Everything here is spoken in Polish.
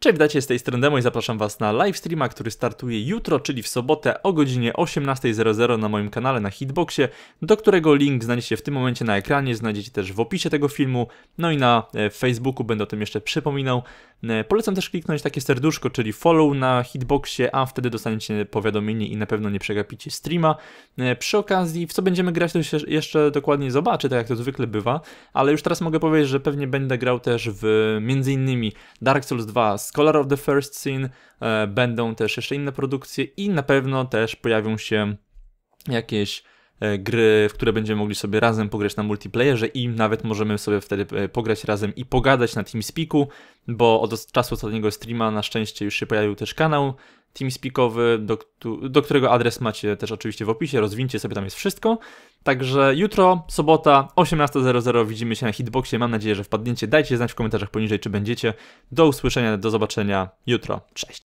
Cześć, witajcie z tej strony Demo i zapraszam Was na livestreama, który startuje jutro, czyli w sobotę o godzinie 18.00 na moim kanale na Hitboxie, do którego link znajdziecie w tym momencie na ekranie, znajdziecie też w opisie tego filmu, no i na e, Facebooku będę o tym jeszcze przypominał. E, polecam też kliknąć takie serduszko, czyli follow na Hitboxie, a wtedy dostaniecie powiadomienie i na pewno nie przegapicie streama. E, przy okazji, w co będziemy grać, to się jeszcze dokładnie zobaczę, tak jak to zwykle bywa, ale już teraz mogę powiedzieć, że pewnie będę grał też w m.in. Dark Souls 2 Scholar of the First Scene będą też jeszcze inne produkcje i na pewno też pojawią się jakieś E, gry, w które będziemy mogli sobie razem pograć na multiplayerze i nawet możemy sobie wtedy e, pograć razem i pogadać na TeamSpeaku, bo od czasu ostatniego streama na szczęście już się pojawił też kanał TeamSpeakowy, do, do którego adres macie też oczywiście w opisie, rozwincie sobie, tam jest wszystko. Także jutro, sobota, 18.00 widzimy się na Hitboxie, mam nadzieję, że wpadniecie, dajcie znać w komentarzach poniżej, czy będziecie. Do usłyszenia, do zobaczenia jutro, cześć!